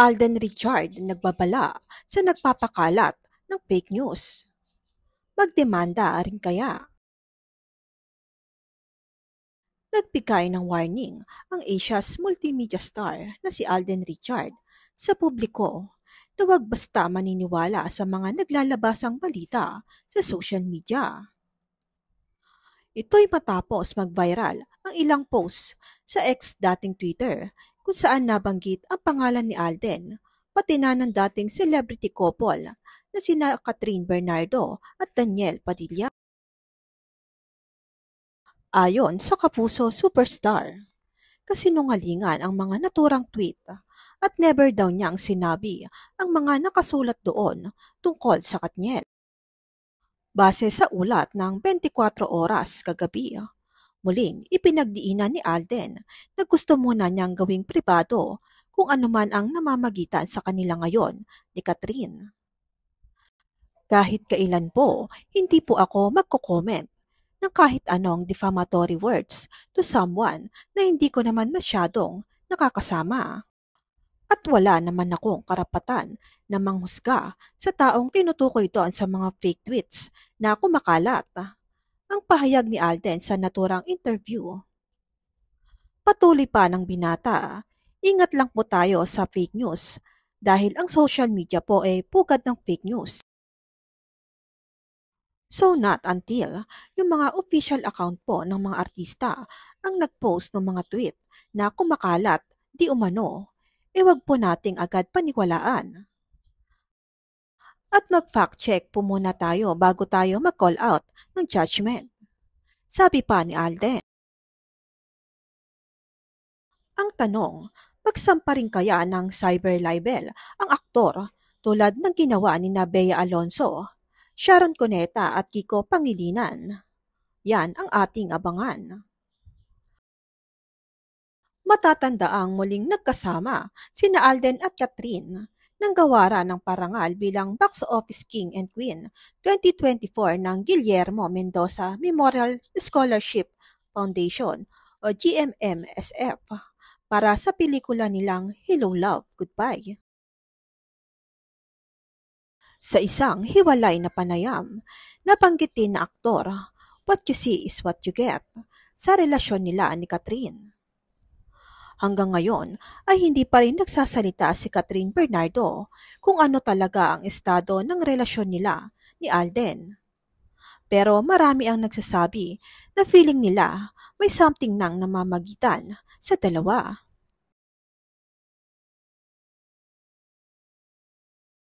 Alden Richard nagbabala sa nagpapakalat ng fake news. Magdemanda rin kaya. Nagbigay ng warning ang Asia's multimedia star na si Alden Richard sa publiko na huwag basta maniniwala sa mga naglalabasang balita sa social media. Ito'y matapos mag-viral ang ilang posts sa ex dating Twitter kung saan nabanggit ang pangalan ni Alden, pati na ng dating celebrity couple na sina Catherine Bernardo at Daniel Padilla. Ayon sa Kapuso Superstar, kasinungalingan ang mga naturang tweet at never daw niyang sinabi ang mga nakasulat doon tungkol sa Katniel. Base sa ulat ng 24 oras kagabi Muling ipinagdiinan ni Alden na gusto muna niyang gawing pribado kung anuman ang namamagitan sa kanila ngayon ni Catherine. Kahit kailan po, hindi po ako magko-comment ng kahit anong defamatory words to someone na hindi ko naman masyadong nakakasama. At wala naman akong karapatan na manghusga sa taong tinutukoy doon sa mga fake tweets na kumakalat ang pahayag ni Alden sa naturang interview. Patuloy pa ng binata, ingat lang po tayo sa fake news dahil ang social media po ay pugad ng fake news. So not until yung mga official account po ng mga artista ang nagpost ng mga tweet na kumakalat di umano, e wag po nating agad paniwalaan. At mag-fact check po muna tayo bago tayo mag-call out ng judgment. Sabi pa ni Alden. Ang tanong, magsampa rin kaya ng cyber libel ang aktor tulad ng ginawa ni Nabea Alonso, Sharon Cuneta at Kiko Pangilinan. Yan ang ating abangan. Matatanda ang muling nagkasama sina Alden at Catherine ng gawara ng parangal bilang Box Office King and Queen 2024 ng Guillermo Mendoza Memorial Scholarship Foundation o GMMSF para sa pelikula nilang Hello Love, Goodbye. Sa isang hiwalay na panayam, nabanggit na aktor, What you see is what you get, sa relasyon nila ni Catherine. Hanggang ngayon ay hindi pa rin nagsasalita si Catherine Bernardo kung ano talaga ang estado ng relasyon nila ni Alden. Pero marami ang nagsasabi na feeling nila may something nang namamagitan sa dalawa.